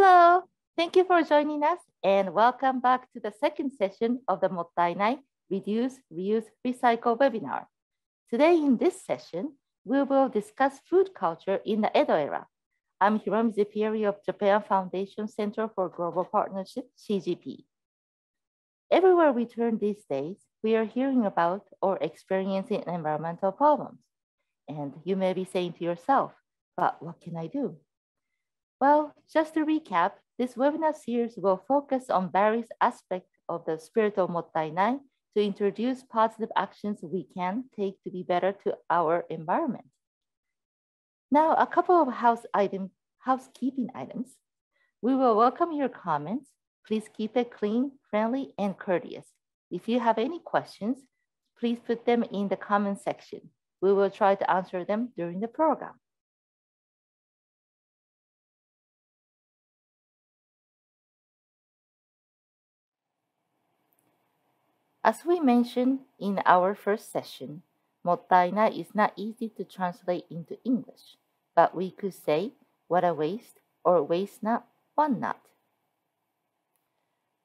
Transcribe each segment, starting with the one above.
Hello, thank you for joining us and welcome back to the second session of the Mottainai Reduce, Reuse, Recycle webinar. Today in this session, we will discuss food culture in the Edo era. I'm Hiromi Zepiri of Japan Foundation Center for Global Partnership, CGP. Everywhere we turn these days, we are hearing about or experiencing environmental problems. And you may be saying to yourself, but what can I do? Well, just to recap, this webinar series will focus on various aspects of the spirit of Mottainai to introduce positive actions we can take to be better to our environment. Now, a couple of house item, housekeeping items. We will welcome your comments. Please keep it clean, friendly, and courteous. If you have any questions, please put them in the comment section. We will try to answer them during the program. As we mentioned in our first session, Motaina is not easy to translate into English, but we could say, what a waste, or waste not, one not.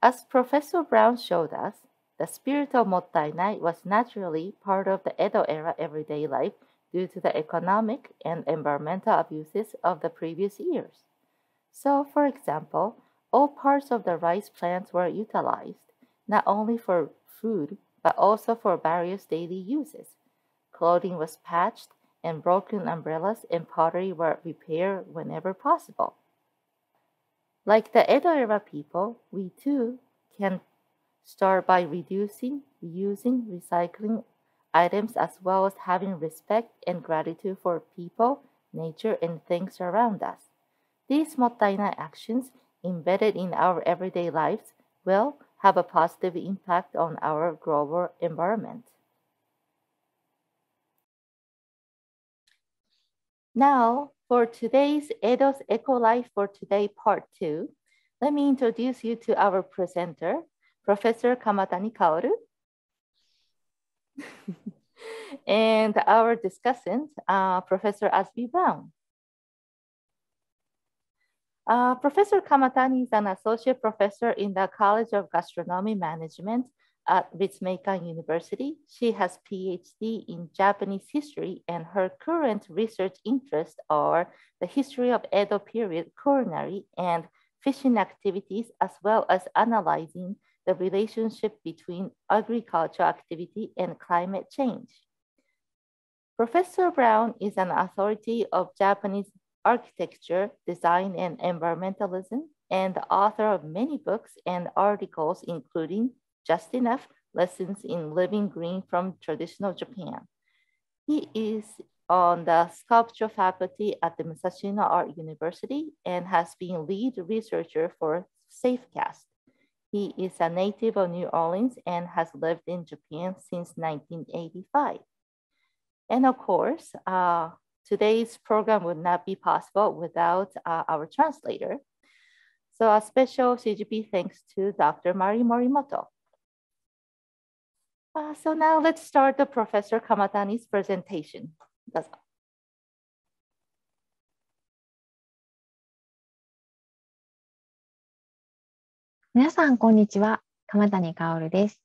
As Professor Brown showed us, the spirit of Motainai was naturally part of the Edo era everyday life due to the economic and environmental abuses of the previous years. So, for example, all parts of the rice plants were utilized, not only for food, but also for various daily uses. Clothing was patched, and broken umbrellas and pottery were repaired whenever possible. Like the Edo era people, we too can start by reducing, reusing, recycling items as well as having respect and gratitude for people, nature, and things around us. These motaina actions, embedded in our everyday lives, will have a positive impact on our global environment. Now, for today's Edo's Eco Life for Today Part 2, let me introduce you to our presenter, Professor Kamatani Kaoru. and our discussant, uh, Professor Asby Brown. Uh, professor Kamatani is an associate professor in the College of Gastronomy Management at Ritsumeikan University. She has PhD in Japanese history and her current research interests are the history of Edo period culinary and fishing activities, as well as analyzing the relationship between agricultural activity and climate change. Professor Brown is an authority of Japanese architecture, design, and environmentalism, and the author of many books and articles, including Just Enough Lessons in Living Green from Traditional Japan. He is on the sculpture faculty at the Musashino Art University and has been lead researcher for SafeCast. He is a native of New Orleans and has lived in Japan since 1985. And of course, uh, today's program would not be possible without uh, our translator. So a special CGP thanks to Dr. Mari Morimoto. Uh, so now let's start the Professor Kamatani's presentation. That's a l さん、こんにちは。鎌谷薫です。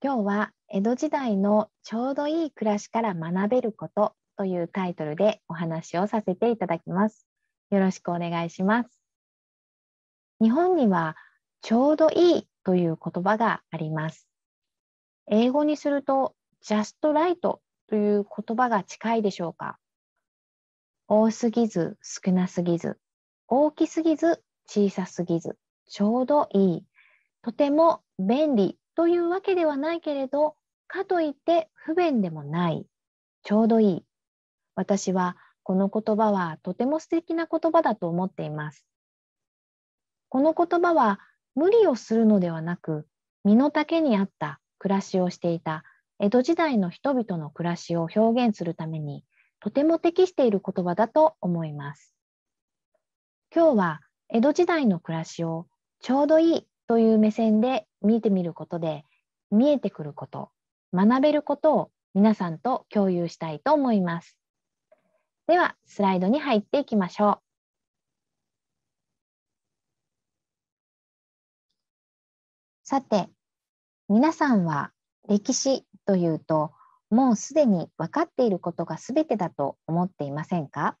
今日は江戸時代のちょうどいい暮らしから学べることというタイトルでお話をさせていただきます。よろしくお願いします。日本にはちょうどいいという言葉があります。英語にすると just right という言葉が近いでしょうか。多すぎず少なすぎず、大きすぎず小さすぎず、ちょうどいい、とても便利というわけではないけれど、かといって不便でもない、ちょうどいい、私はこの言葉はとても素敵な言葉だと思っています。この言葉は無理をするのではなく、身の丈に合った暮らしをしていた江戸時代の人々の暮らしを表現するために、とても適している言葉だと思います。今日は江戸時代の暮らしをちょうどいいという目線で見てみることで、見えてくること、学べることを皆さんと共有したいと思います。では、スライドに入っていきましょう。さて、皆さんは歴史というと、もうすでに分かっていることが全てだと思っていませんか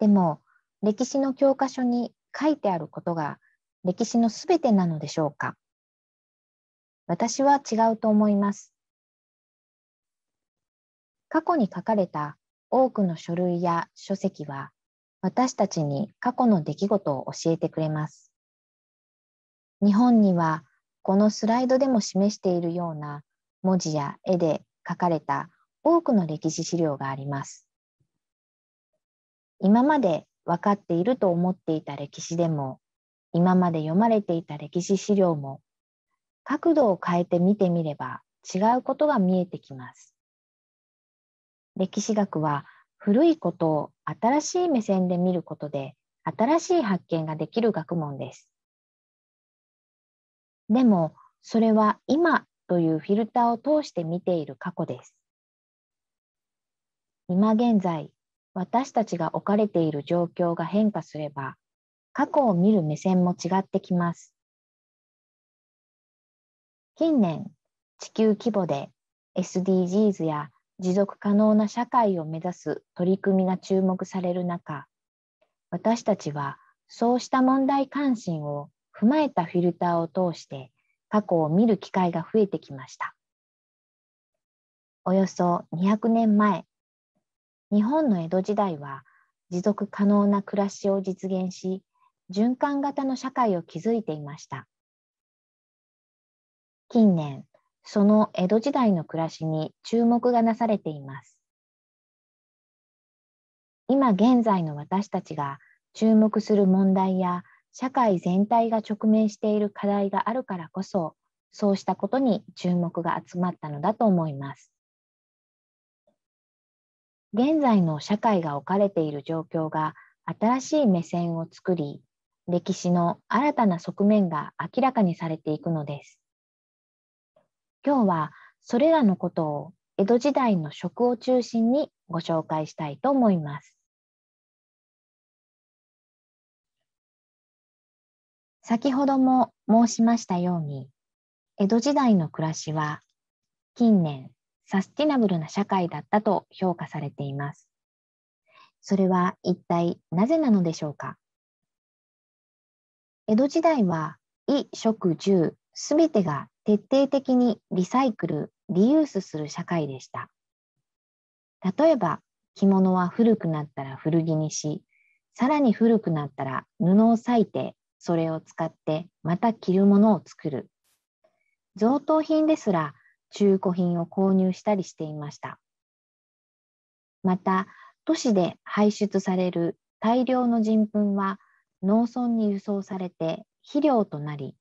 でも、歴史の教科書に書いてあることが歴史の全てなのでしょうか私は違うと思います。過去に書かれた多くの書類や書籍は私たちに過去の出来事を教えてくれます。日本にはこのスライドでも示しているような文字や絵で書かれた多くの歴史資料があります。今まで分かっていると思っていた歴史でも今まで読まれていた歴史資料も角度を変えて見てみれば違うことが見えてきます。歴史学は古いことを新しい目線で見ることで新しい発見ができる学問です。でもそれは今というフィルターを通して見ている過去です。今現在私たちが置かれている状況が変化すれば過去を見る目線も違ってきます。近年地球規模で SDGs や持続可能な社会を目指す取り組みが注目される中私たちはそうした問題関心を踏まえたフィルターを通して過去を見る機会が増えてきました。およそ200年前、日本の江戸時代は持続可能な暮らしを実現し、循環型の社会を築いていました。近年、その江戸時代の暮らしに注目がなされています。今現在の私たちが注目する問題や社会全体が直面している課題があるからこそそうしたことに注目が集まったのだと思います。現在の社会が置かれている状況が新しい目線を作り歴史の新たな側面が明らかにされていくのです。今日はそれらのことを江戸時代の食を中心にご紹介したいと思います。先ほども申しましたように、江戸時代の暮らしは近年サスティナブルな社会だったと評価されています。それは一体なぜなのでしょうか江戸時代は衣食住すべてが徹底的にリサイクル、リユースする社会でした。例えば、着物は古くなったら古着にし、さらに古くなったら布を裂いて、それを使ってまた着るものを作る。贈答品ですら中古品を購入したりしていました。また、都市で排出される大量の人糞は農村に輸送されて肥料となり、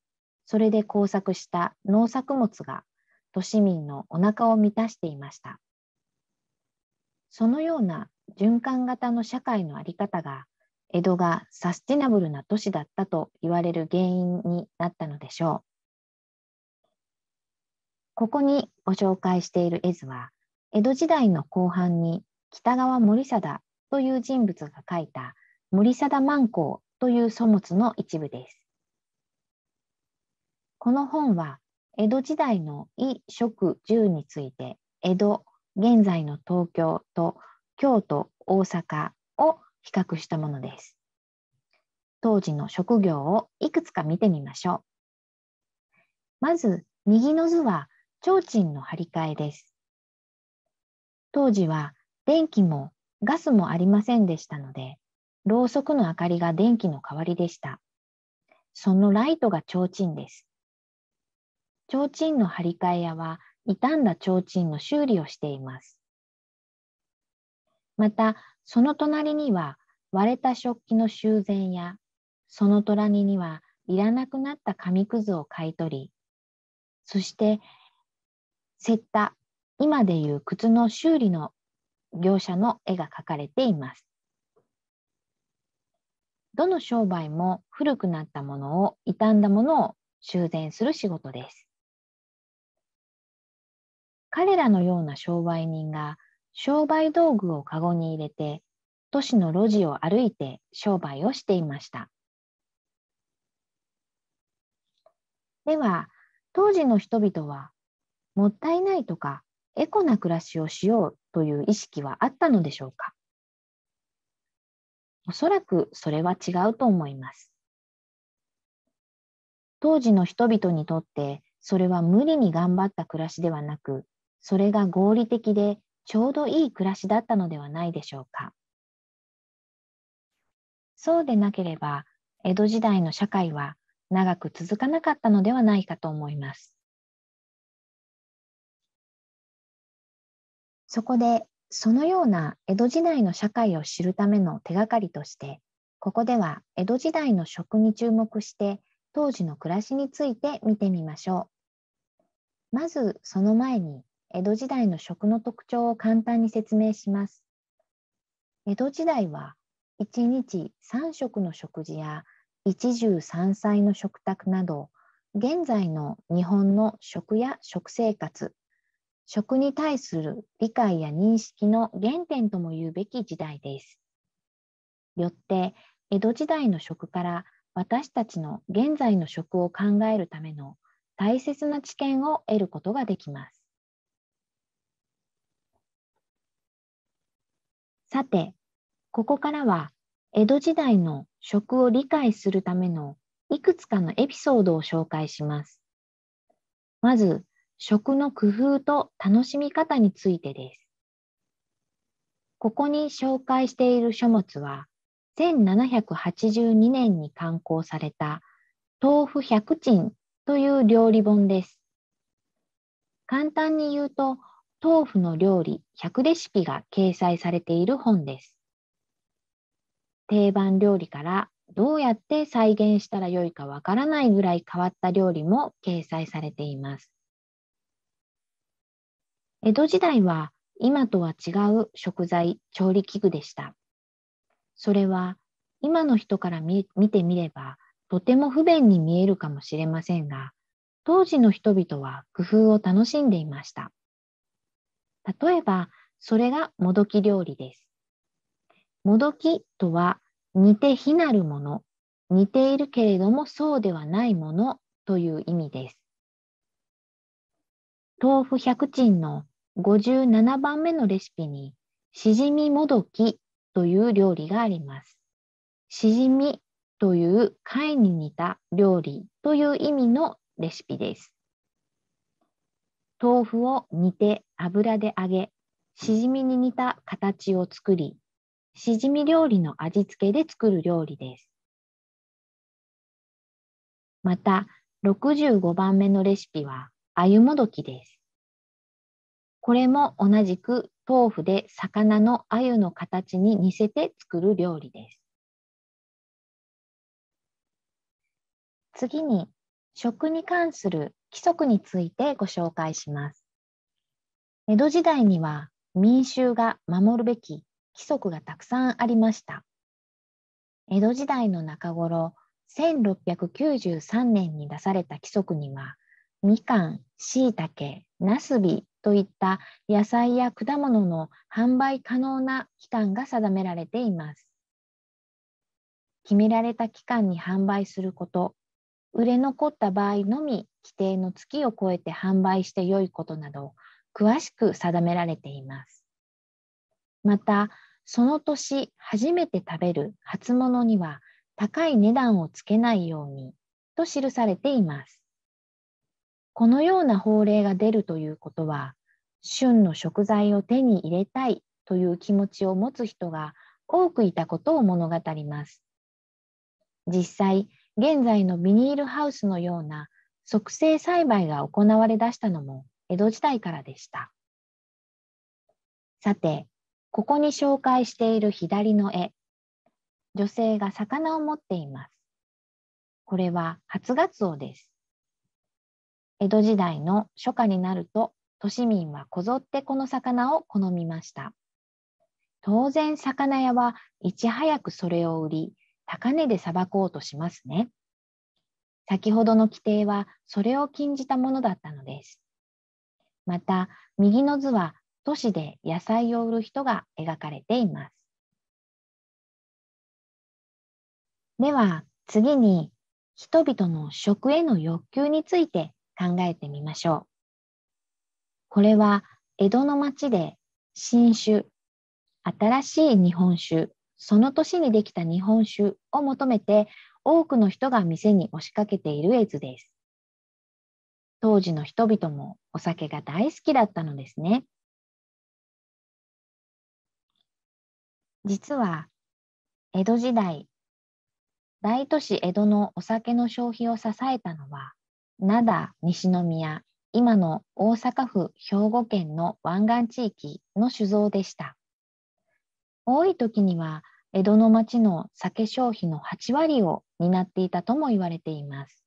それで耕作した農作物が都市民のお腹を満たしていました。そのような循環型の社会の在り方が江戸がサスティナブルな都市だったと言われる原因になったのでしょう。ここにご紹介している絵図は江戸時代の後半に北川森貞という人物が書いた森貞万光という書物の一部です。この本は江戸時代の衣食住について江戸現在の東京と京都大阪を比較したものです当時の職業をいくつか見てみましょうまず右の図は提灯の張り替えです当時は電気もガスもありませんでしたのでろうそくの明かりが電気の代わりでしたそのライトが提灯です提灯の張り替え屋は傷んだ提灯の修理をしています。また、その隣には割れた食器の修繕や、その隣にはいらなくなった紙くずを買い取り、そして、セッタ、今でいう靴の修理の業者の絵が描かれています。どの商売も古くなったものを傷んだものを修繕する仕事です。彼らのような商売人が商売道具をカゴに入れて都市の路地を歩いて商売をしていました。では当時の人々はもったいないとかエコな暮らしをしようという意識はあったのでしょうかおそらくそれは違うと思います。当時の人々にとってそれは無理に頑張った暮らしではなくそれが合理的でちょうどいい暮らしだったのではないでしょうか。そうでなければ、江戸時代の社会は長く続かなかったのではないかと思います。そこで、そのような江戸時代の社会を知るための手がかりとして、ここでは江戸時代の食に注目して、当時の暮らしについて見てみましょう。まずその前に江戸時代の食の特徴を簡単に説明します。江戸時代は1日3食の食事や一汁三菜の食卓など現在の日本の食や食生活食に対する理解や認識の原点とも言うべき時代です。よって江戸時代の食から私たちの現在の食を考えるための大切な知見を得ることができます。さて、ここからは江戸時代の食を理解するためのいくつかのエピソードを紹介します。まず、食の工夫と楽しみ方についてです。ここに紹介している書物は、1782年に刊行された豆腐百珍という料理本です。簡単に言うと、豆腐の料理100レシピが掲載されている本です。定番料理からどうやって再現したらよいかわからないぐらい変わった料理も掲載されています。江戸時代は今とは違う食材、調理器具でした。それは今の人から見てみればとても不便に見えるかもしれませんが、当時の人々は工夫を楽しんでいました。例えば、それがもどき料理です。もどきとは、似て非なるもの、似ているけれどもそうではないものという意味です。豆腐百珍の57番目のレシピに、しじみもどきという料理があります。しじみという貝に似た料理という意味のレシピです。豆腐を煮て油で揚げ、しじみに似た形を作り、しじみ料理の味付けで作る料理です。また、65番目のレシピは、あゆもどきです。これも同じく豆腐で魚のあゆの形に似せて作る料理です。次に、食に関する規則についてご紹介します。江戸時代には民衆が守るべき規則がたくさんありました。江戸時代の中頃、1693年に出された規則には、みかん、しいたけ、なすびといった野菜や果物の販売可能な期間が定められています。決められた期間に販売すること、売れ残った場合のみ規定の月を超えて販売して良いことなど詳しく定められています。また、その年初めて食べる初物には高い値段をつけないようにと記されています。このような法令が出るということは、旬の食材を手に入れたいという気持ちを持つ人が多くいたことを物語ります。実際、現在のビニールハウスのような促成栽培が行われだしたのも江戸時代からでした。さて、ここに紹介している左の絵、女性が魚を持っています。これは初ガツオです。江戸時代の初夏になると、都市民はこぞってこの魚を好みました。当然、魚屋はいち早くそれを売り、高値でさばこうとしますね。先ほどの規定はそれを禁じたものだったのです。また、右の図は都市で野菜を売る人が描かれています。では次に人々の食への欲求について考えてみましょう。これは江戸の町で新酒、新しい日本酒、その年にできた日本酒を求めて多くの人が店に押しかけている絵図です。当時の人々もお酒が大好きだったのですね。実は、江戸時代、大都市江戸のお酒の消費を支えたのは、灘西宮、今の大阪府兵庫県の湾岸地域の酒造でした。多い時には江戸の町の酒消費の8割を担っていたとも言われています。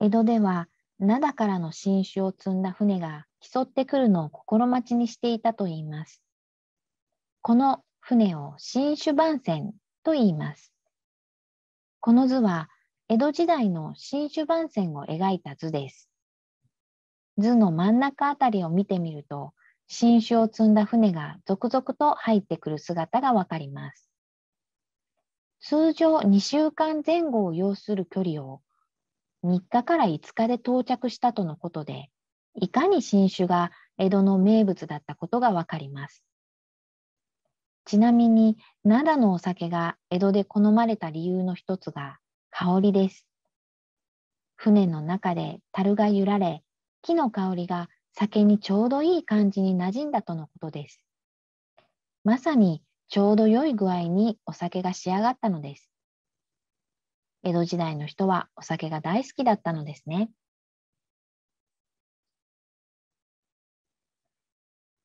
江戸では灘からの新種を積んだ船が競ってくるのを心待ちにしていたといいます。この船を新種番船と言います。この図は江戸時代の新種番線を描いた図です。図の真ん中あたりを見てみると、新種を積んだ船が続々と入ってくる姿がわかります。通常2週間前後を要する距離を3日から5日で到着したとのことで、いかに新種が江戸の名物だったことがわかります。ちなみに、灘のお酒が江戸で好まれた理由の一つが香りです。船の中で樽が揺られ、木の香りが酒にちょうどいい感じに馴染んだとのことです。まさにちょうど良い具合にお酒が仕上がったのです。江戸時代の人はお酒が大好きだったのですね。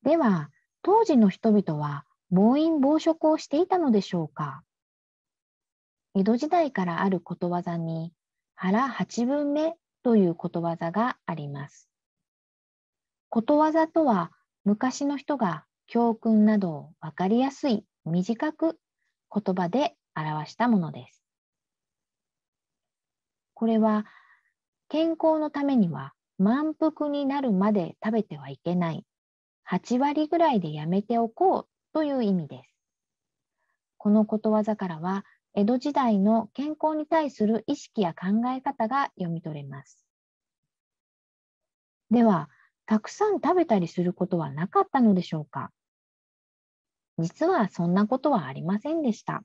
では、当時の人々は暴飲暴食をしていたのでしょうか江戸時代からあることわざに腹八分目ということわざがあります。ことわざとは昔の人が教訓などを分かりやすい短く言葉で表したものです。これは健康のためには満腹になるまで食べてはいけない8割ぐらいでやめておこうという意味です。このことわざからは江戸時代の健康に対する意識や考え方が読み取れます。では、たくさん食べたりすることはなかったのでしょうか実はそんなことはありませんでした。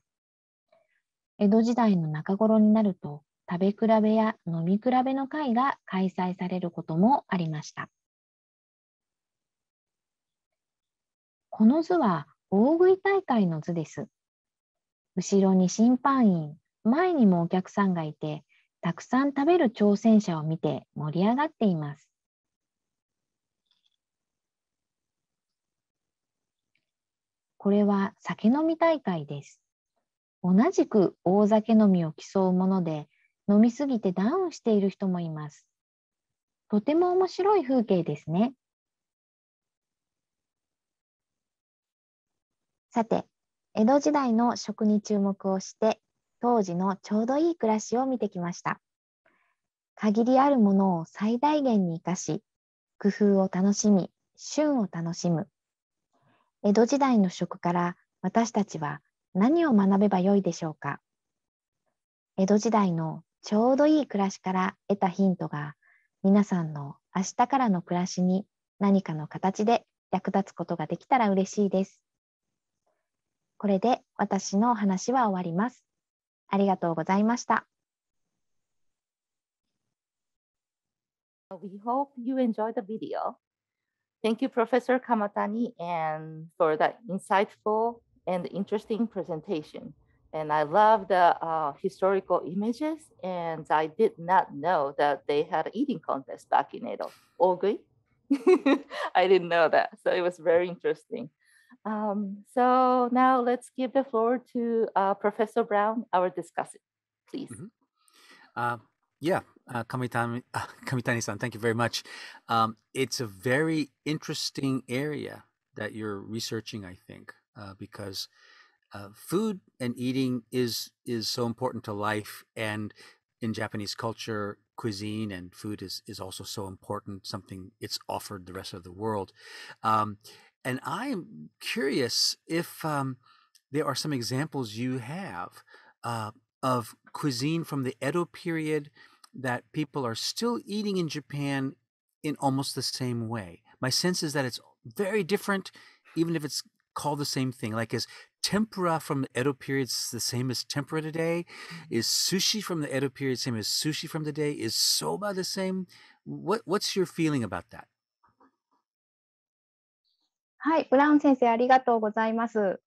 江戸時代の中頃になると、食べ比べや飲み比べの会が開催されることもありました。この図は大食い大会の図です。後ろに審判員、前にもお客さんがいて、たくさん食べる挑戦者を見て盛り上がっています。これは酒飲み大会です。同じく大酒飲みを競うもので、飲みすぎてダウンしている人もいます。とても面白い風景ですね。さて、江戸時代の食に注目をして、当時のちょうどいい暮らしを見てきました。限りあるものを最大限に生かし、工夫を楽しみ、旬を楽しむ。江戸時代の食から私たちは何を学べばよいでしょうか江戸時代のちょうどいい暮らしから得たヒントが皆さんの明日からの暮らしに何かの形で役立つことができたら嬉しいです。これで私の話は終わります。ありがとうございました。We hope you enjoy the video. Thank you, Professor Kamatani, and for that insightful and interesting presentation. And I love the uh, historical images, and I did not know that they had eating contest back in Edo. Ogui? I didn't know that, so it was very interesting. Um, so now let's give the floor to uh, Professor Brown, our discussant, please. Mm -hmm. uh yeah, uh, Kamitani, uh, san thank you very much. Um, it's a very interesting area that you're researching, I think, uh, because uh, food and eating is is so important to life, and in Japanese culture, cuisine and food is is also so important. Something it's offered the rest of the world, um, and I'm curious if um, there are some examples you have uh, of cuisine from the Edo period that people are still eating in Japan in almost the same way. My sense is that it's very different, even if it's called the same thing. Like, is tempura from the Edo period the same as tempura today? Mm-hmm. Is sushi from the Edo period the same as sushi from today? Is soba the same? What What's your feeling about that? はい、ブラウン先生ありがとうございます。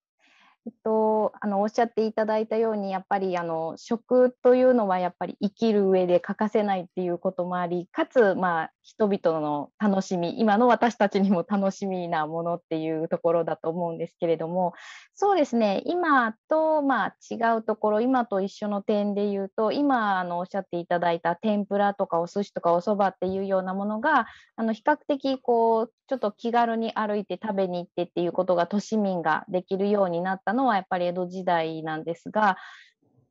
えっと、あのおっしゃっていただいたようにやっぱりあの食というのはやっぱり生きる上で欠かせないっていうこともありかつ、まあ、人々の楽しみ今の私たちにも楽しみなものっていうところだと思うんですけれども そうですね今と、まあ、違うところ今と一緒の点で言うと今あのおっしゃっていただいた天ぷらとかお寿司とかおそばっていうようなものがあの比較的こうちょっと気軽に歩いて食べに行ってっていうことが都市民ができるようになったったのはやっぱり江戸時代なんですが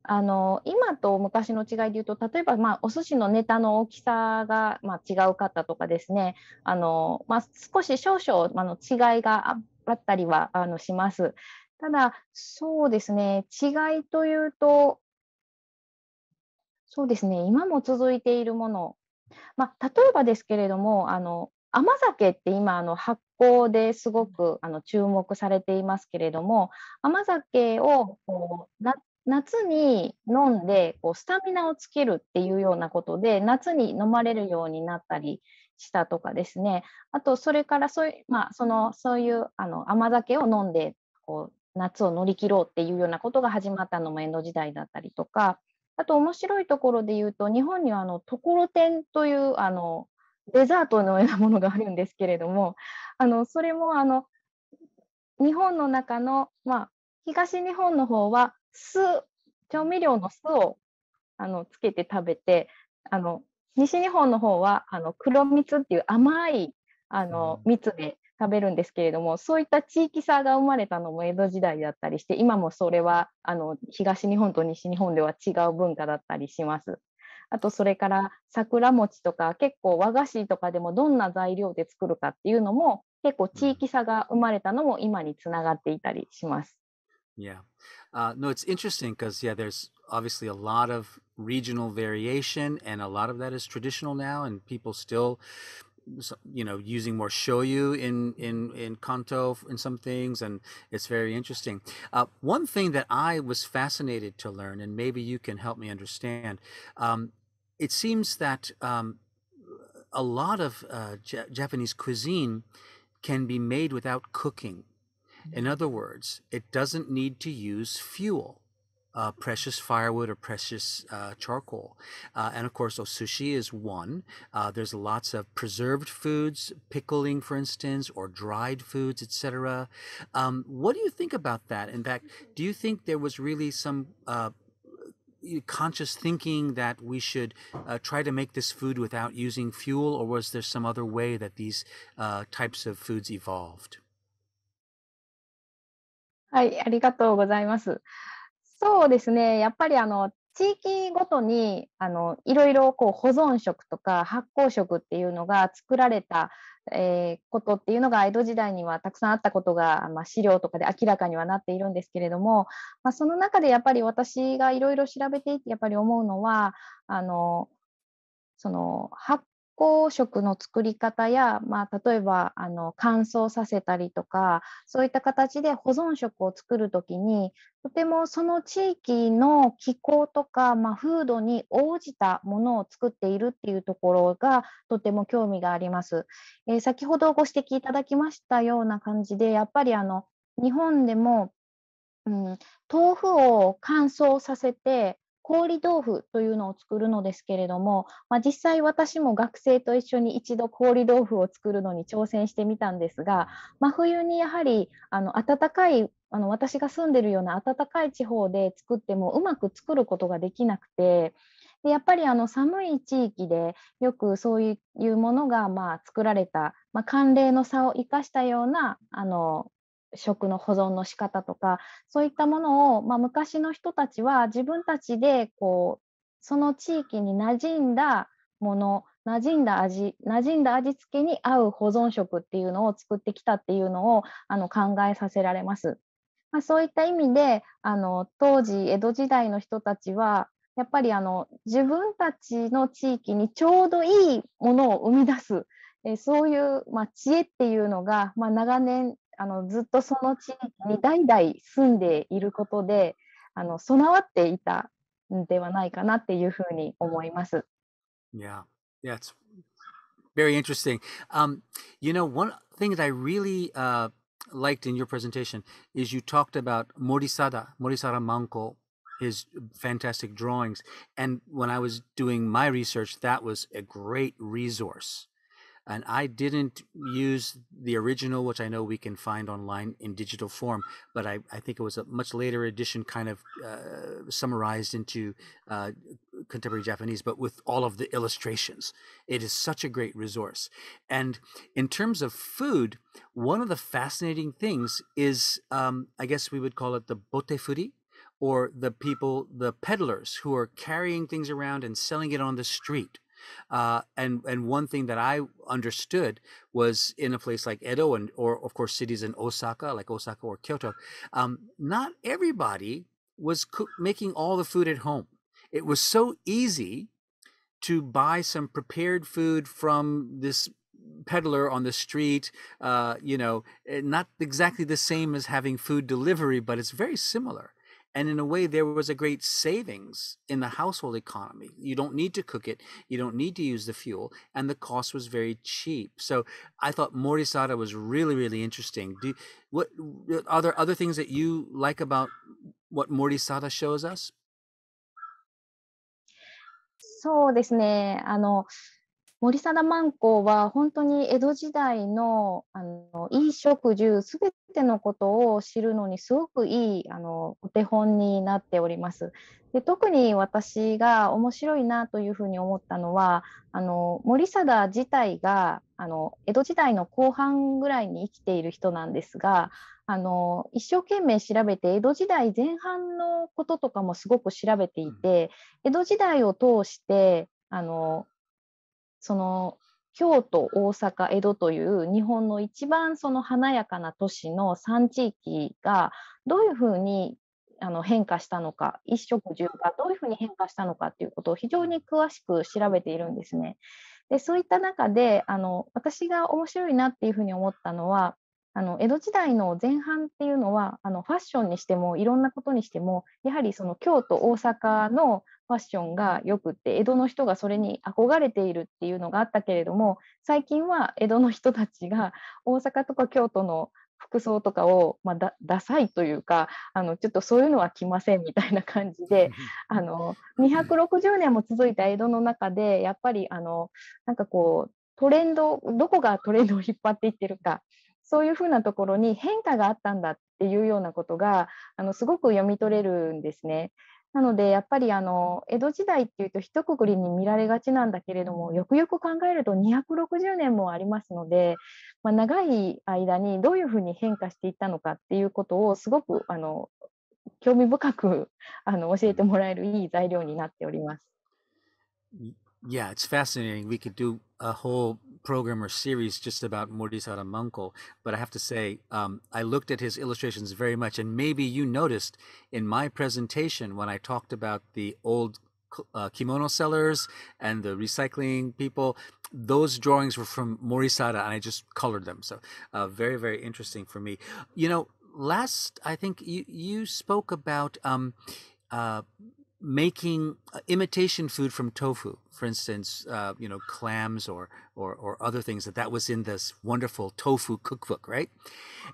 あの今と昔の違いで言うと例えば、まあ、お寿司のネタの大きさが、まあ、違うかったとかですねあの、まあ、少し少々あの違いがあったりはあのします。ただそうですね違いというとそうですね今も続いているもの、まあ、例えばですけれどもあの甘酒って今あの発酵ですごくあの注目されていますけれども甘酒をこう夏に飲んでこうスタミナをつけるっていうようなことで夏に飲まれるようになったりしたとかですねあとそれからそういう,、まあ、そのそういうあの甘酒を飲んでこう夏を乗り切ろうっていうようなことが始まったのも江戸時代だったりとかあと面白いところで言うと日本にはあのところてんというあのデザートのようなものがあるんですけれどもあのそれもあの日本の中の、まあ、東日本の方は酢調味料の酢をあのつけて食べてあの西日本の方はあの黒蜜っていう甘いあの蜜で食べるんですけれども、そういった地域差が生まれたのも江戸時代だったりして今もそれはあの東日本と西日本では違う文化だったりします。あとそれから桜餅とか結構和菓子とかでもどんな材料で作るかっていうのも結構地域差が生まれたのも今につながっていたりします。Yeah. Uh, no, it's interesting because, yeah, there's obviously a lot of regional variation, and a lot of that is traditional now, and people still, you know, using more shoyu in, in, in Kanto in some things, and it's very interesting. Uh, one thing that I was fascinated to learn, and maybe you can help me understand, um, it seems that um, a lot of uh, J- Japanese cuisine can be made without cooking. In mm-hmm. other words, it doesn't need to use fuel. Uh, precious firewood or precious uh, charcoal. Uh, and of course, osushi oh, is one. Uh, there's lots of preserved foods, pickling, for instance, or dried foods, etc. Um, what do you think about that? In fact, do you think there was really some uh, conscious thinking that we should uh, try to make this food without using fuel, or was there some other way that these uh, types of foods evolved? はい、ありがとうございます。そうですね、やっぱりあの地域ごとにあのいろいろこう保存食とか発酵食っていうのが作られたえー、ことっていうのが江戸時代にはたくさんあったことが、まあ、資料とかで明らかにはなっているんですけれども、まあ、その中でやっぱり私がいろいろ調べていてやっぱり思うのはあのその発酵食の作り方や、まあ、例えばあの乾燥させたりとかそういった形で保存食を作る時にとてもその地域の気候とか、まあ、風土に応じたものを作っているっていうところがとても興味があります。えー、先ほどご指摘いただきましたような感じでやっぱりあの日本でも、うん、豆腐を乾燥させて氷豆腐というのを作るのですけれども、まあ、実際私も学生と一緒に一度氷豆腐を作るのに挑戦してみたんですが真冬にやはりあの暖かいあの私が住んでるような暖かい地方で作ってもうまく作ることができなくてでやっぱりあの寒い地域でよくそういうものがまあ作られた、まあ、寒冷の差を生かしたようなあの食の保存の仕方とかそういったものを、まあ、昔の人たちは自分たちでこうその地域に馴染んだもの馴染んだ味馴染んだ味付けに合う保存食っていうのを作ってきたっていうのをあの考えさせられます。まあ、そういった意味であの当時江戸時代の人たちはやっぱりあの自分たちの地域にちょうどいいものを生み出すえそういう、まあ、知恵っていうのが、まあ、長年あのずっとその地に代々住んでいることであの備わっていたんではないかなっていうふうに思います。Yeah, yeah, it's very interesting. Um, you know, one thing that I really uh, liked in your presentation is you talked about Morisada, Morisada Manco, his fantastic drawings. And when I was doing my research, that was a great resource. and I didn't use the original, which I know we can find online in digital form, but I, I think it was a much later edition, kind of uh, summarized into uh, contemporary Japanese, but with all of the illustrations. It is such a great resource. And in terms of food, one of the fascinating things is, um, I guess we would call it the botefuri, or the people, the peddlers who are carrying things around and selling it on the street. Uh, and and one thing that I understood was in a place like Edo and or of course cities in Osaka, like Osaka or Kyoto, um, not everybody was cook, making all the food at home. It was so easy to buy some prepared food from this peddler on the street uh, you know eh, not exactly the same as having food delivery but it's very similar and in a way, there was a great savings in the household economy. You don't need to cook it, you don't need to use the fuel, and the cost was very cheap. So I thought Morisada was really, really interesting. Do, what are there other things that you like about what Morisada shows us? そうですね。あの、森貞万光は本当に江戸時代のあの衣食住すべてのことを知るのにすごくいいあのお手本になっております。で特に私が面白いなというふうに思ったのはあの森貞自体があの江戸時代の後半ぐらいに生きている人なんですがあの一生懸命調べて江戸時代前半のこととかもすごく調べていて、江戸時代を通してあのその京都大阪江戸という日本の一番その華やかな都市の3地域がどういうふうにあの変化したのか一食住がどういうふうに変化したのかっていうことを非常に詳しく調べているんですね。でそういった中であの私が面白いなっていうふうに思ったのはあの江戸時代の前半っていうのはあのファッションにしてもいろんなことにしてもやはりその京都大阪のファッションがよくって江戸の人がそれに憧れているっていうのがあったけれども最近は江戸の人たちが大阪とか京都の服装とかを、まあ、ダサいというかあのちょっとそういうのは着ませんみたいな感じであの260年も続いた江戸の中でやっぱりあのなんかこうトレンドどこがトレンドを引っ張っていってるかそういうふうなところに変化があったんだっていうようなことがあのすごく読み取れるんですね。なのでやっぱりあの江戸時代っていうと一括りに見られがちなんだけれどもよくよく考えると260年もありますので、まあ、長い間にどういうふうに変化していったのかっていうことをすごくあの興味深くあの教えてもらえるいい材料になっております。Yeah, it's fascinating. We could do a whole program or series just about Morisada Manco, but I have to say, um, I looked at his illustrations very much, and maybe you noticed in my presentation when I talked about the old uh, kimono sellers and the recycling people, those drawings were from Morisada, and I just colored them. So, uh, very, very interesting for me. You know, last I think you you spoke about um, uh, making uh, imitation food from tofu, for instance, uh, you know, clams or, or, or other things that that was in this wonderful tofu cookbook, right?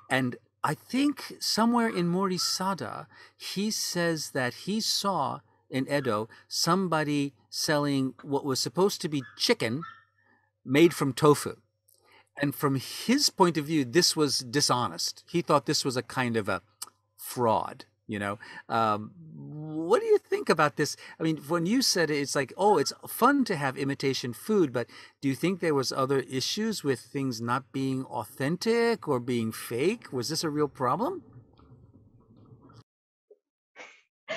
And I think somewhere in Morisada, he says that he saw in Edo somebody selling what was supposed to be chicken made from tofu. And from his point of view, this was dishonest. He thought this was a kind of a fraud you know um, what do you think about this i mean when you said it, it's like oh it's fun to have imitation food but do you think there was other issues with things not being authentic or being fake was this a real problem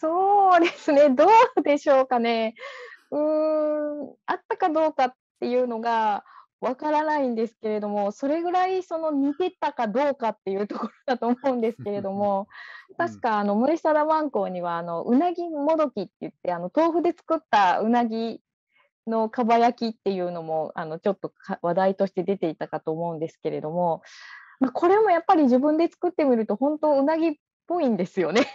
そうですね、どうでしょうかね。うん、あったかどうかっていうのが、わからないんですけれどもそれぐらいその似てたかどうかっていうところだと思うんですけれども確かあの森貞湾港にはあのうなぎもどきって言ってあの豆腐で作ったうなぎのかば焼きっていうのもあのちょっと話題として出ていたかと思うんですけれども、まあ、これもやっぱり自分で作ってみると本当うなぎっぽいんですよね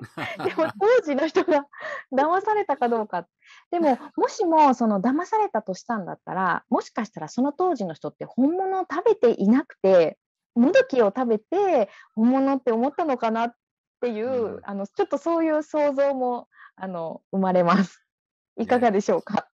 でも当時の人が騙されたかどうかでももしもその騙されたとしたんだったらもしかしたらその当時の人って本物を食べていなくてもどきを食べて本物って思ったのかなっていう、うん、あのちょっとそういう想像もあの生まれます。いかがでしょうか、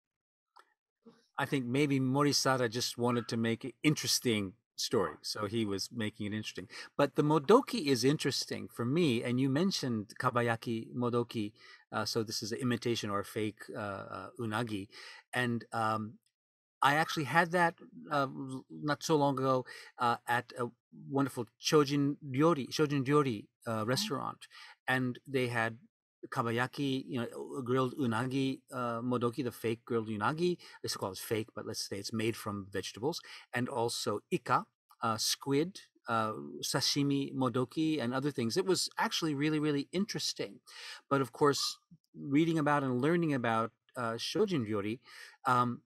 yeah. I think maybe Morisada just wanted to make it interesting story. So he was making it interesting. But the Modoki is interesting for me. And you mentioned Kabayaki Modoki. Uh, so this is an imitation or a fake uh, uh, unagi. And um, I actually had that uh, not so long ago uh, at a wonderful Chojin Ryori, Chojin Ryori uh, mm-hmm. restaurant. And they had kabayaki, you know, uh, grilled unagi, uh, modoki, the fake grilled unagi. It's is called fake, but let's say it's made from vegetables. And also ika, uh, squid, uh, sashimi, modoki, and other things. It was actually really, really interesting. But of course, reading about and learning about uh, shojin ryori, um,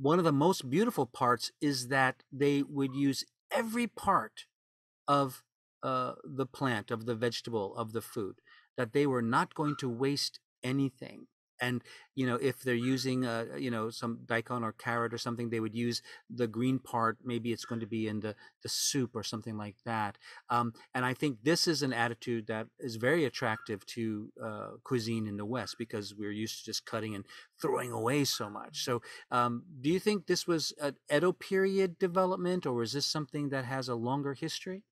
one of the most beautiful parts is that they would use every part of uh, the plant, of the vegetable, of the food that they were not going to waste anything and you know if they're using uh, you know some daikon or carrot or something they would use the green part maybe it's going to be in the the soup or something like that um, and i think this is an attitude that is very attractive to uh, cuisine in the west because we're used to just cutting and throwing away so much so um, do you think this was an edo period development or is this something that has a longer history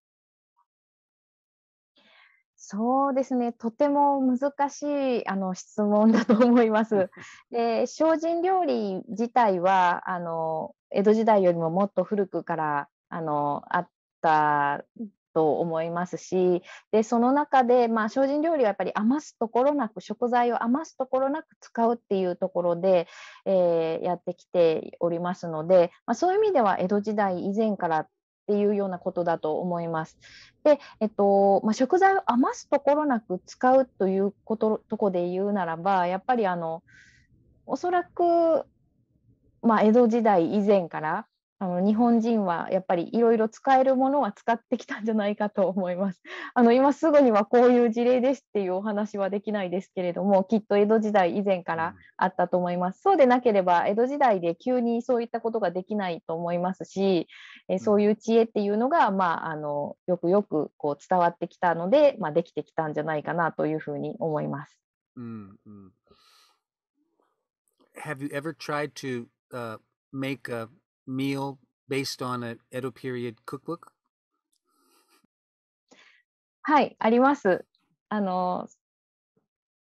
そうですね、とても難しいあの質問だと思います。で精進料理自体はあの江戸時代よりももっと古くからあのあったと思いますしでその中で、まあ、精進料理はやっぱり余すところなく食材を余すところなく使うっていうところで、えー、やってきておりますので、まあ、そういう意味では江戸時代以前からっていうようなことだと思います。で、えっとまあ、食材を余すところなく使うということとこで言うならばやっぱりあのおそらく、まあ、江戸時代以前からあの日本人はやっぱりいろいろ使えるものは使ってきたんじゃないかと思います。あの今すぐにはこういう事例ですっていうお話はできないですけれどもきっと江戸時代以前からあったと思います。そうでなければ江戸時代で急にそういったことができないと思いますし、えそういう知恵っていうのが、まあ、あのよくよくこう伝わってきたので、まあ、できてきたんじゃないかなというふうに思います。うん、うん Have you ever tried to、uh, make a meal based on an Edo period cookbook? はい、あります。あの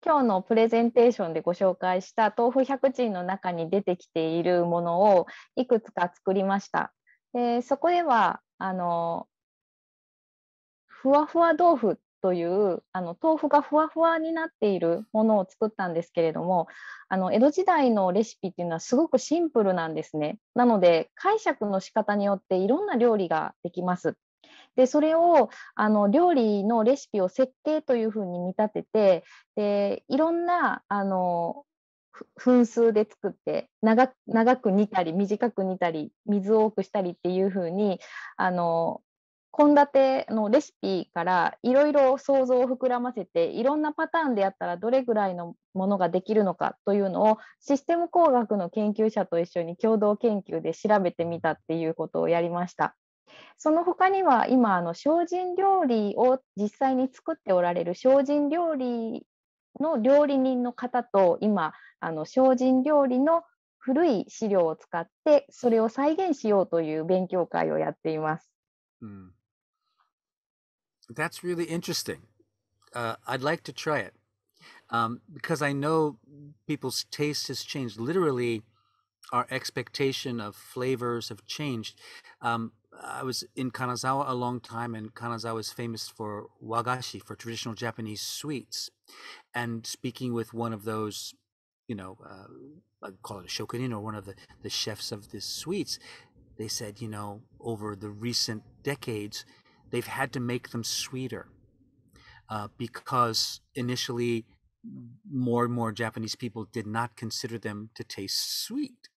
今日のプレゼンテーションでご紹介した豆腐百珍の中に出てきているものをいくつか作りました。でそこではあのふわふわ豆腐というあの豆腐がふわふわになっているものを作ったんですけれどもあの江戸時代のレシピっていうのはすごくシンプルなんですねなので解釈の仕方によっていろんな料理ができますでそれをあの料理のレシピを設計というふうに見立ててでいろんなあの分数で作って長く煮たり短く煮たり水を多くしたりっていう風にあの献立のレシピからいろいろ想像を膨らませていろんなパターンでやったらどれぐらいのものができるのかというのをシステム工学の研究者と一緒に共同研究で調べてみたっていうことをやりました。その他には今あの精進料理を実際に作っておられる精進料理の料理人の方と今あの精進料理の古い資料を使ってそれを再現しようという勉強会をやっています。うん That's really interesting. Uh, I'd like to try it um, because I know people's taste has changed. Literally, our expectation of flavors have changed. Um, I was in Kanazawa a long time, and Kanazawa is famous for wagashi, for traditional Japanese sweets. And speaking with one of those, you know, uh, I call it a shokunin or one of the, the chefs of the sweets, they said, you know, over the recent decades, they've had to make them sweeter uh, because initially more and more Japanese people did not consider them to taste sweet.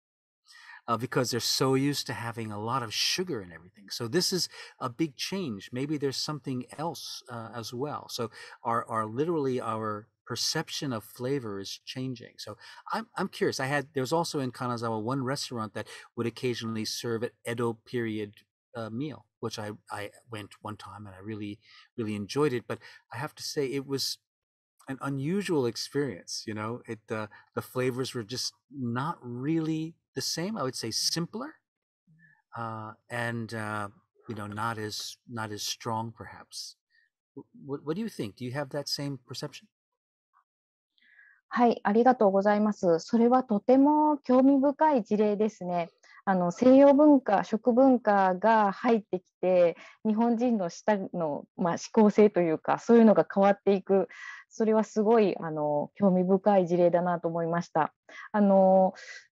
Uh, because they're so used to having a lot of sugar and everything. So this is a big change. Maybe there's something else uh, as well. So our, our literally our perception of flavor is changing. So I'm, I'm curious. I had there was also in Kanazawa one restaurant that would occasionally serve an Edo period uh, meal, which I, I went one time and I really, really enjoyed it. But I have to say, it was an unusual experience. You know, it uh, the flavors were just not really the same. I would say simpler, uh, and uh, you know, not as not as strong perhaps. What, what do you think? Do you have that same perception? はい、ありがとうございます。それはとても興味深い事例ですね。あの西洋文化食文化が入ってきて日本人の下の、まあ、思考性というかそういうのが変わっていくそれはすごいあの興味深い事例だなと思いました。あの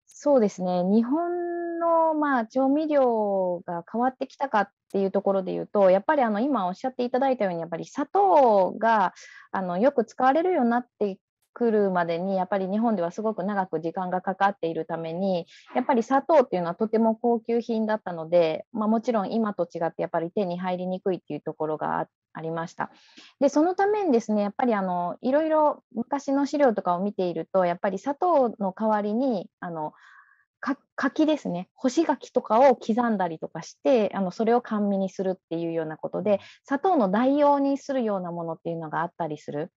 そうですね日本の、まあ、調味料が変わってきたかっていうところで言うとやっぱりあの今おっしゃっていただいたようにやっぱり砂糖があのよく使われるようになってくるまでにやっぱり日本ではすごく長く時間がかかっているためにやっぱり砂糖っていうのはとても高級品だったので、まあ、もちろん今と違ってやっぱり手に入りにくいっていうところがありましたでそのためにですねやっぱりあのいろいろ昔の資料とかを見ているとやっぱり砂糖の代わりにあの柿ですね干し柿とかを刻んだりとかしてあのそれを甘味にするっていうようなことで砂糖の代用にするようなものっていうのがあったりする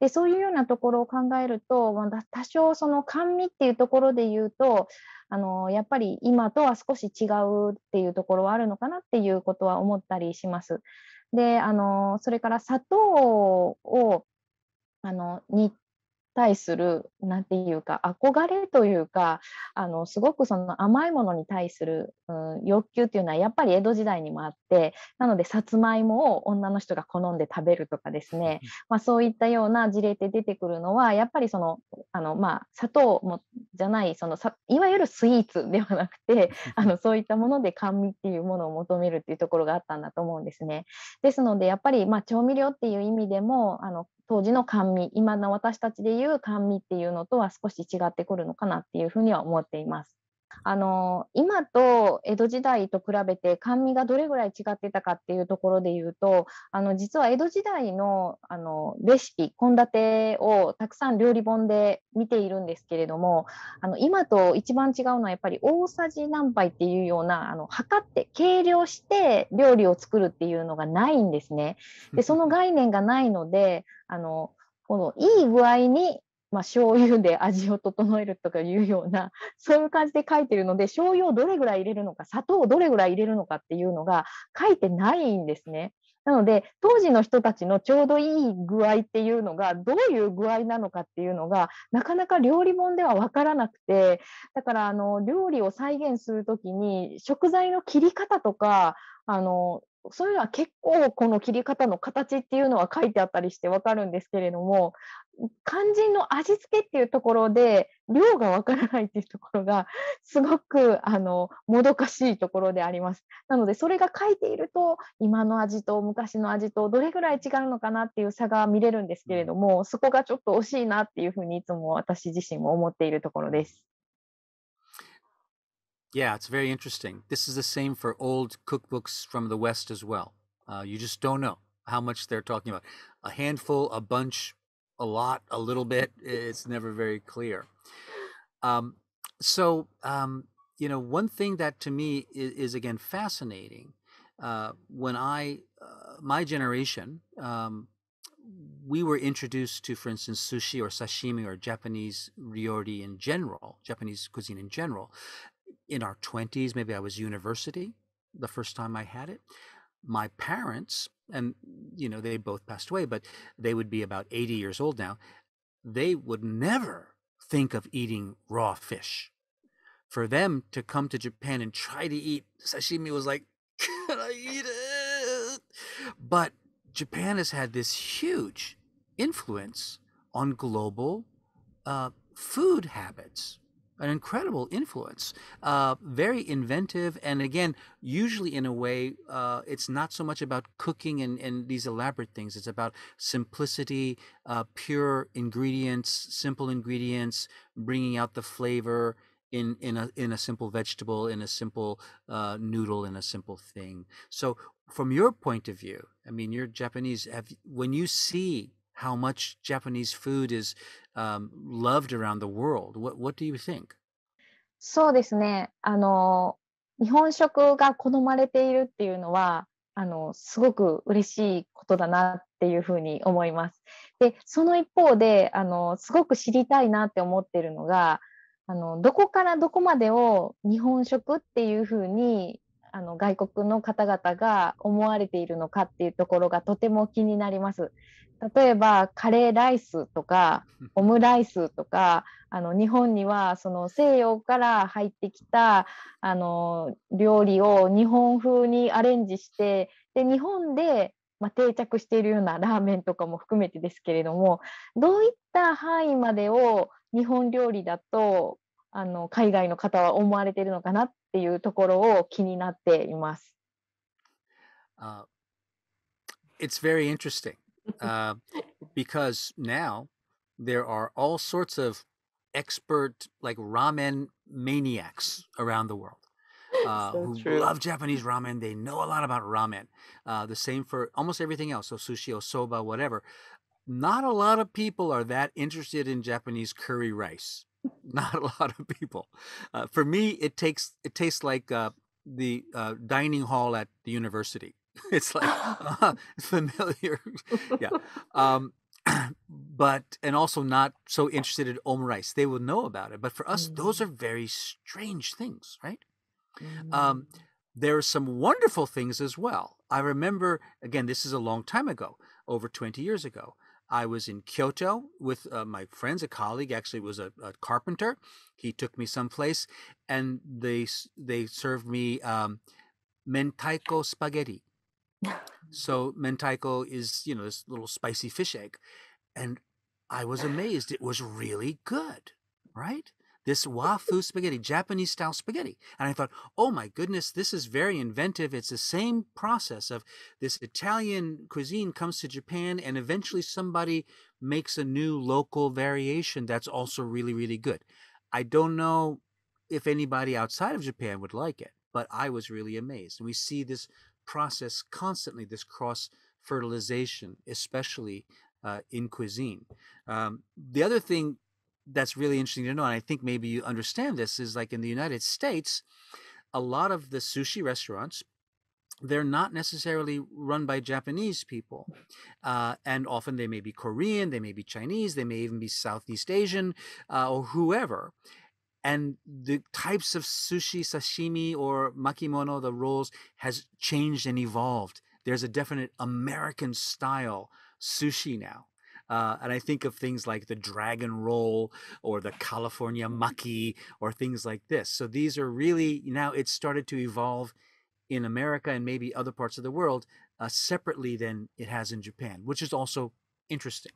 でそういうようなところを考えると多少その甘味っていうところで言うとあのやっぱり今とは少し違うっていうところはあるのかなっていうことは思ったりします。であのそれから砂糖をあの煮対するんていうか憧れというかあのすごくその甘いものに対する、うん、欲求っていうのはやっぱり江戸時代にもあってなのでさつまいもを女の人が好んで食べるとかですね、まあ、そういったような事例って出てくるのはやっぱりそのあの、まあ、砂糖もじゃないそのさいわゆるスイーツではなくてあのそういったもので甘味っていうものを求めるっていうところがあったんだと思うんですね。ですのでやっぱり、まあ、調味料っていう意味でもあの当時の甘味今の私たちでいう甘味っていうのとは少し違ってくるのかなっていうふうには思っています。あの今と江戸時代と比べて甘味がどれぐらい違ってたかっていうところで言うとあの実は江戸時代のあのレシピ献立をたくさん料理本で見ているんですけれどもあの今と一番違うのはやっぱり大さじ何杯っていうようなあの測って計量して料理を作るっていうのがないんですね。でその概念がないのであのこのいい具合にまあ、醤油で味を整えるとかいうような、そういう感じで書いてるので、醤油をどれぐらい入れるのか、砂糖をどれぐらい入れるのかっていうのが書いてないんですね。なので、当時の人たちのちょうどいい具合っていうのが、どういう具合なのかっていうのが、なかなか料理本では分からなくて、だから、あの、料理を再現するときに、食材の切り方とか、あの、それら結構この切り方の形っていうのは書いてあったりして分かるんですけれども肝心の味付けっていうところで量が分からないっていうところがすごくあのもどかしいところであります。なのでそれが書いていると今の味と昔の味とどれぐらい違うのかなっていう差が見れるんですけれどもそこがちょっと惜しいなっていうふうにいつも私自身も思っているところです。Yeah, it's very interesting. This is the same for old cookbooks from the West as well. Uh, you just don't know how much they're talking about. A handful, a bunch, a lot, a little bit. It's never very clear. Um, so, um, you know, one thing that to me is, is again fascinating uh, when I, uh, my generation, um, we were introduced to, for instance, sushi or sashimi or Japanese ryori in general, Japanese cuisine in general, in our 20s, maybe I was university the first time I had it. My parents, and you know, they both passed away, but they would be about 80 years old now. They would never think of eating raw fish. For them to come to Japan and try to eat sashimi was like, can I eat it? But Japan has had this huge influence on global uh, food habits an incredible influence. Uh, very inventive, and again, usually in a way, uh, it's not so much about cooking and, and these elaborate things. It's about simplicity, uh, pure ingredients, simple ingredients, bringing out the flavor in in a in a simple vegetable, in a simple uh, noodle, in a simple thing. So, from your point of view, I mean, you're Japanese. Have when you see how much Japanese food is um, loved around the world. What, what do you think? そうですね。あの、日本食が好まれているっていうのは、あの、すごく嬉しいことだなっていうふうに思います。で、その一方で、あの、すごく知りたいなって思ってるのが、あの、どこからどこまでを日本食っていうふうにあの外国の方々が思われているのかっていうところがとても気になります。例えばカレーライスとかオムライスとかあの日本にはその西洋から入ってきたあの料理を日本風にアレンジしてで日本でまあ、定着しているようなラーメンとかも含めてですけれどもどういった範囲までを日本料理だとあの海外の方は思われているのかなっていうところを気になっています。Uh, it's very interesting uh, because now there are all sorts of expert, like ramen maniacs around the world. Uh, so who true. love Japanese ramen. They know a lot about ramen. Uh, the same for almost everything else. So sushi, or soba, whatever. Not a lot of people are that interested in Japanese curry rice. not a lot of people. Uh, for me, it takes it tastes like uh, the uh, dining hall at the university. It's like uh, familiar, yeah. Um, but and also not so interested in om rice. They will know about it, but for us, mm. those are very strange things, right? Um, mm. Um, there are some wonderful things as well. I remember again, this is a long time ago, over twenty years ago. I was in Kyoto with uh, my friends. A colleague actually was a, a, carpenter. He took me someplace, and they they served me um, mentaiko spaghetti. so mentaiko is you know this little spicy fish egg, and I was amazed. It was really good, right? this wafu spaghetti, Japanese style spaghetti. And I thought, oh my goodness, this is very inventive. It's the same process of this Italian cuisine comes to Japan and eventually somebody makes a new local variation that's also really, really good. I don't know if anybody outside of Japan would like it, but I was really amazed. And we see this process constantly, this cross fertilization, especially uh, in cuisine. Um, the other thing that's really interesting to know. And I think maybe you understand this is like in the United States, a lot of the sushi restaurants, they're not necessarily run by Japanese people. Uh, and often they may be Korean, they may be Chinese, they may even be Southeast Asian uh, or whoever. And the types of sushi, sashimi, or makimono, the rolls, has changed and evolved. There's a definite American style sushi now. Uh, and I think of things like the Dragon Roll or the California mm-hmm. Mucky or things like this. So these are really now it's started to evolve in America and maybe other parts of the world uh, separately than it has in Japan, which is also interesting.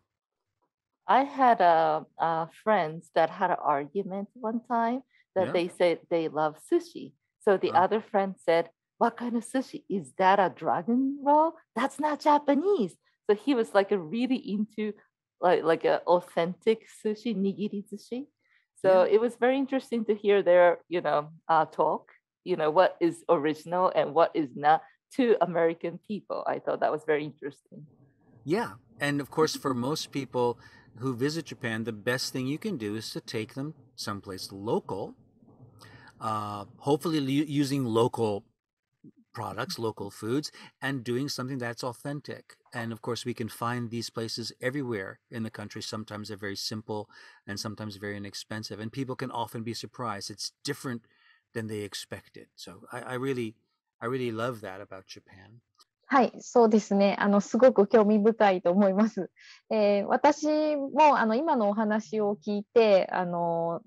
I had a, uh, a uh, friends that had an argument one time that yeah. they said they love sushi. So the oh. other friend said, "What kind of sushi is that? A dragon roll? That's not Japanese. So he was like a really into like like a authentic sushi, nigiri sushi. So yeah. it was very interesting to hear their, you know, uh, talk, you know, what is original and what is not to American people. I thought that was very interesting. Yeah. And of course, for most people who visit Japan, the best thing you can do is to take them someplace local, uh, hopefully using local products, local foods, and doing something that's authentic. And of course, we can find these places everywhere in the country. Sometimes they're very simple and sometimes very inexpensive. And people can often be surprised. It's different than they expected. So I, I really, I really love that about Japan. はい、そうですね。あの、すごく興味深いと思います。えー、私も、あの、今のお話を聞いて、あの、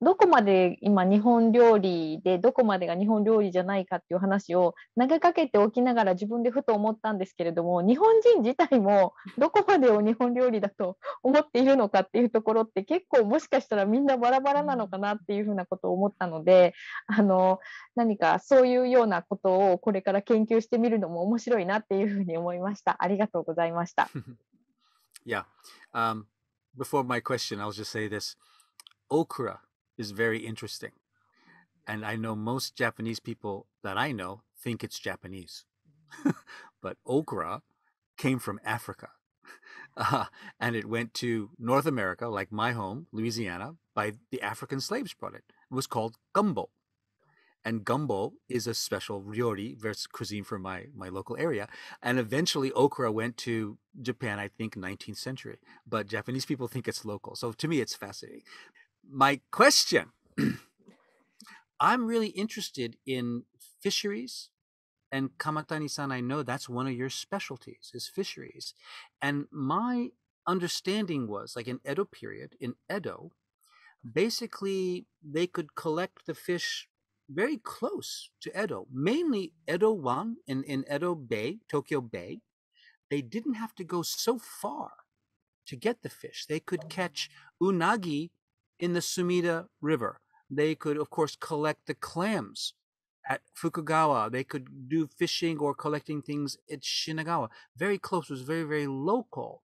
どこまで今日本料理でどこまでが日本料理じゃないかっていう話を投げかけておきながら自分でふと思ったんですけれども 日本人自体もどこまでを日本料理だと思っているのかっていうところって結構もしかしたらみんなバラバラなのかなっていうふうなことを思ったのであの何かそういうようなことをこれから研究してみるのも面白いなっていうふうに思いました。ありがとうございました。yeah.、Um, before my question, I'll just say this. Okra. is very interesting. And I know most Japanese people that I know think it's Japanese. but okra came from Africa. Uh, and it went to North America, like my home, Louisiana, by the African slaves brought it. It was called gumbo. And gumbo is a special ryori versus cuisine for my, my local area. And eventually okra went to Japan, I think 19th century. But Japanese people think it's local. So to me, it's fascinating my question I'm really interested in fisheries. And Kamatani san, I know that's one of your specialties is fisheries. And my understanding was like in Edo period, in Edo, basically they could collect the fish very close to Edo, mainly Edo 1 in, in Edo Bay, Tokyo Bay. They didn't have to go so far to get the fish. They could catch unagi in the Sumida River. They could, of course, collect the clams at Fukugawa. They could do fishing or collecting things at Shinagawa. Very close, was very, very local.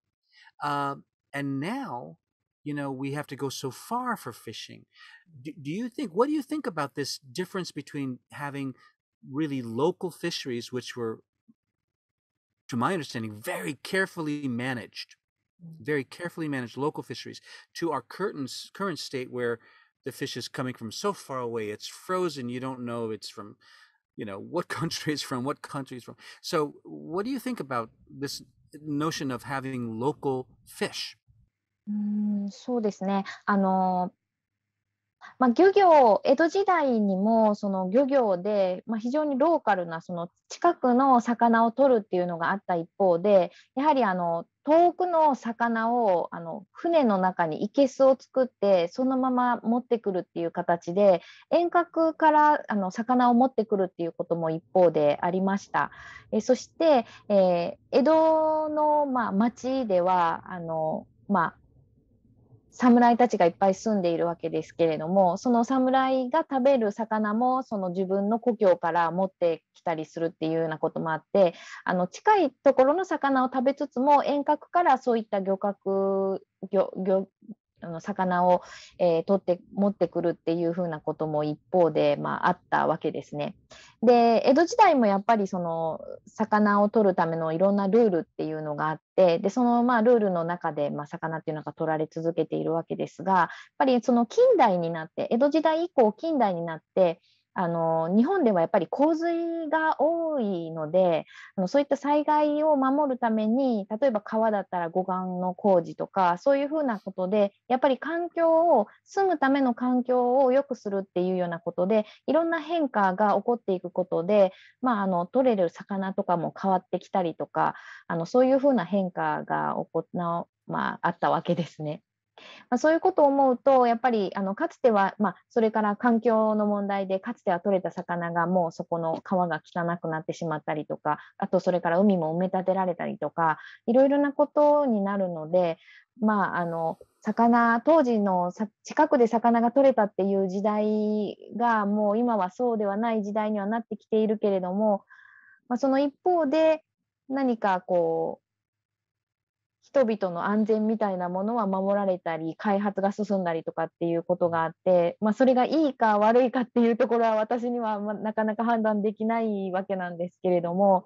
Uh, and now, you know, we have to go so far for fishing. Do, do you think, what do you think about this difference between having really local fisheries, which were, to my understanding, very carefully managed, very carefully managed local fisheries to our current current state where the fish is coming from so far away it's frozen you don't know it's from you know what country is from what country is from so what do you think about this notion of having local fish うんそうですね。あのまあ、漁業江戸時代にもその漁業で、まあ、非常にローカルなその近くの魚を取るっていうのがあった一方でやはりあの mm, 遠くの魚をあの船の中に生けすを作ってそのまま持ってくるっていう形で遠隔からあの魚を持ってくるっていうことも一方でありましたえそして、えー、江戸の、まあ、町ではあの、まあ、侍たちがいっぱい住んでいるわけですけれどもその侍が食べる魚もその自分の故郷から持ってきたりするっていうようなこともあってあの近いところの魚を食べつつも遠隔からそういった漁獲漁漁あの魚を、えー、取って持ってくるっていうふうなことも一方で、まあ、あったわけですね。で江戸時代もやっぱりその魚を取るためのいろんなルールっていうのがあってでそのまあルールの中で、まあ、魚っていうのが取られ続けているわけですがやっぱりその近代になって江戸時代以降近代になってあの日本ではやっぱり洪水が多いのであのそういった災害を守るために例えば川だったら護岸の工事とかそういうふうなことでやっぱり環境を住むための環境を良くするっていうようなことでいろんな変化が起こっていくことで、まあ、あの取れる魚とかも変わってきたりとかあのそういうふうな変化が行、まあ、あったわけですね。まあ、そういうことを思うとやっぱりあのかつては、まあ、それから環境の問題でかつては取れた魚がもうそこの川が汚くなってしまったりとかあとそれから海も埋め立てられたりとかいろいろなことになるのでまああの魚当時の近くで魚が取れたっていう時代がもう今はそうではない時代にはなってきているけれども、まあ、その一方で何かこう人々の安全みたいなものは守られたり開発が進んだりとかっていうことがあって、まあ、それがいいか悪いかっていうところは私にはなかなか判断できないわけなんですけれども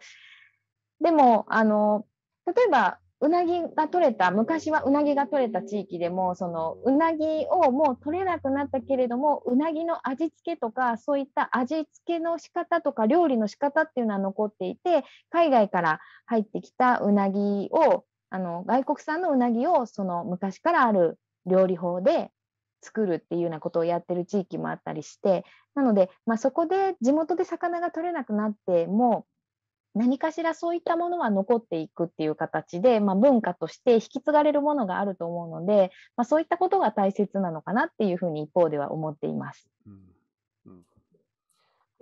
でもあの例えばうなぎが取れた昔はうなぎが取れた地域でもそのうなぎをもう取れなくなったけれどもうなぎの味付けとかそういった味付けの仕方とか料理の仕方っていうのは残っていて海外から入ってきたうなぎをあの外国産のうなぎをその昔からある料理法で作るっていうようなことをやってる地域もあったりしてなので、まあ、そこで地元で魚が取れなくなっても何かしらそういったものは残っていくっていう形で、まあ、文化として引き継がれるものがあると思うので、まあ、そういったことが大切なのかなっていうふうに一方では思っています。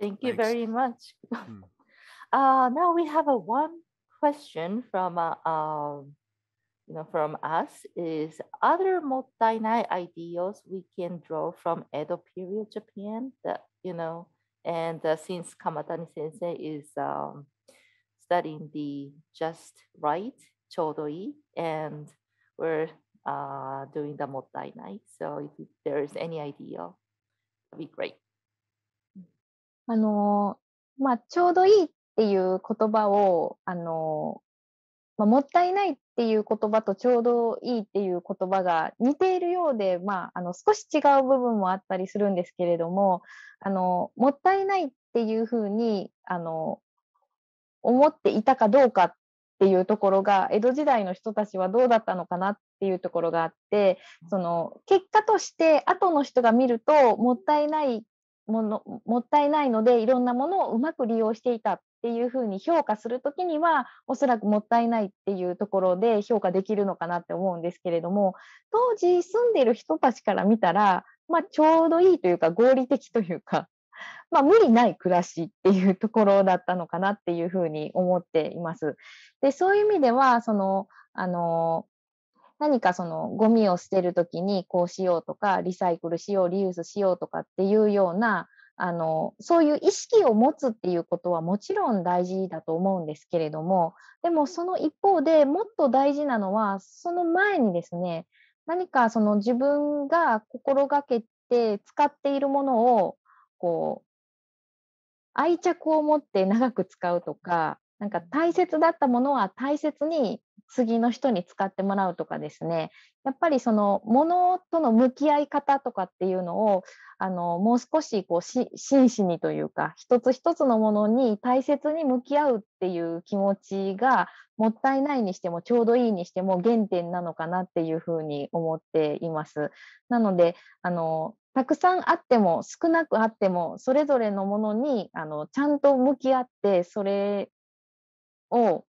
Thank you very much. uh, now we have a one question from you know, from us is other Modainai ideals we can draw from Edo period Japan. That you know, and uh, since Kamatani Sensei is um, studying the just right chodoi, and we're uh, doing the Modainai. So if there is any idea, that'd be great. あの、まあ、ちょうどいいっていう言葉を、あの、まあ、もったいないっていう言葉とちょうどいいっていう言葉が似ているようで、まあ、あの少し違う部分もあったりするんですけれどもあのもったいないっていうふうにあの思っていたかどうかっていうところが江戸時代の人たちはどうだったのかなっていうところがあってその結果として後の人が見るともったいないものもったいないのでいろんなものをうまく利用していたっていうふうに評価するときにはおそらくもったいないっていうところで評価できるのかなって思うんですけれども当時住んでる人たちから見たら、まあ、ちょうどいいというか合理的というか、まあ、無理ない暮らしっていうところだったのかなっていうふうに思っています。でそういう意味ではそのあの何かそのゴミを捨てる時にこうしようとかリサイクルしようリユースしようとかっていうようなあのそういう意識を持つっていうことはもちろん大事だと思うんですけれどもでもその一方でもっと大事なのはその前にですね何かその自分が心がけて使っているものをこう愛着を持って長く使うとかなんか大切だったものは大切に次の人に使ってもらうとかですねやっぱりそのものとの向き合い方とかっていうのをあのもう少しこうし真摯にというか一つ一つのものに大切に向き合うっていう気持ちがもったいないにしてもちょうどいいにしても原点なのかなっていうふうに思っています。なのであのたくさんあっても少なくあってもそれぞれのものにあのちゃんと向き合ってそれを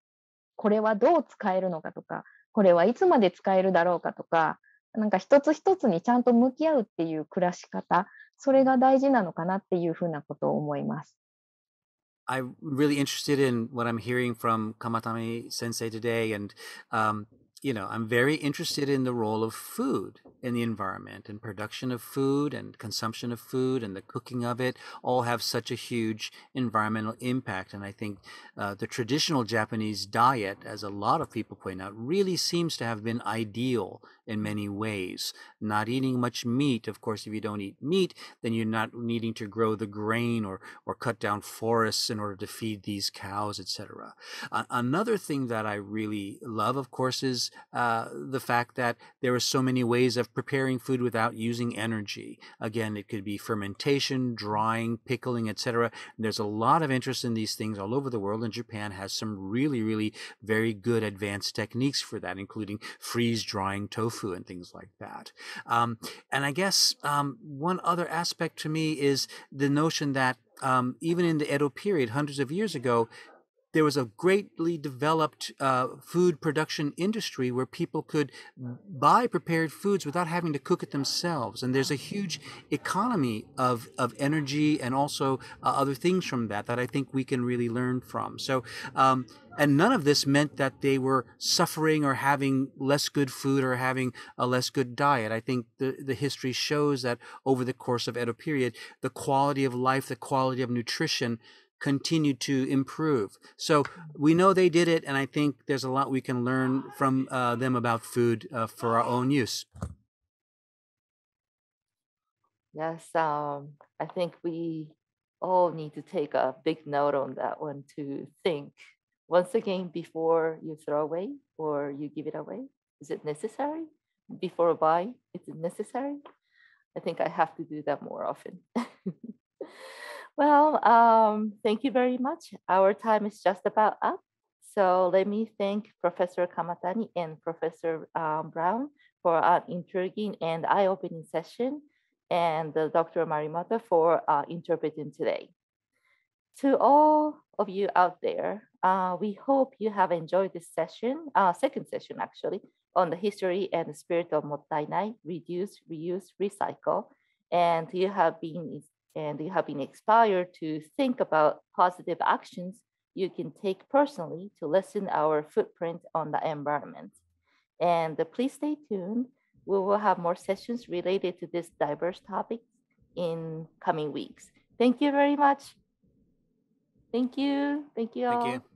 これはどう使えるのかとかこれはいつまで使えるだろうかとかなんか一つ一つにちゃんと向き合うっていう暮らし方それが大事なのかなっていうふうなことを思います。I'm really interested in what I'm hearing from Kamatami sensei today and um, you know, I'm very interested in the role of food in the environment and production of food and consumption of food and the cooking of it all have such a huge environmental impact. And I think uh, the traditional Japanese diet, as a lot of people point out, really seems to have been ideal in many ways. Not eating much meat, of course, if you don't eat meat, then you're not needing to grow the grain or, or cut down forests in order to feed these cows, etc. Uh, another thing that I really love, of course, is uh, the fact that there are so many ways of preparing food without using energy. Again, it could be fermentation, drying, pickling, etc. There's a lot of interest in these things all over the world, and Japan has some really, really very good advanced techniques for that, including freeze drying tofu and things like that. Um, and I guess um, one other aspect to me is the notion that um, even in the Edo period, hundreds of years ago, there was a greatly developed uh, food production industry where people could buy prepared foods without having to cook it themselves. And there's a huge economy of, of energy and also uh, other things from that that I think we can really learn from. So, um, and none of this meant that they were suffering or having less good food or having a less good diet. I think the, the history shows that over the course of Edo period, the quality of life, the quality of nutrition continue to improve. So we know they did it, and I think there's a lot we can learn from uh, them about food uh, for our own use. Yes, um, I think we all need to take a big note on that one to think once again before you throw away or you give it away. Is it necessary? Before buying, is it necessary? I think I have to do that more often. Well, um, thank you very much. Our time is just about up. So let me thank Professor Kamatani and Professor um, Brown for an intriguing and eye-opening session and uh, Dr. Marimata for uh, interpreting today. To all of you out there, uh, we hope you have enjoyed this session, uh, second session actually, on the history and the spirit of Motainai: reduce, reuse, recycle, and you have been and you have been inspired to think about positive actions you can take personally to lessen our footprint on the environment. And uh, please stay tuned. We will have more sessions related to this diverse topic in coming weeks. Thank you very much. Thank you. Thank you all. Thank you.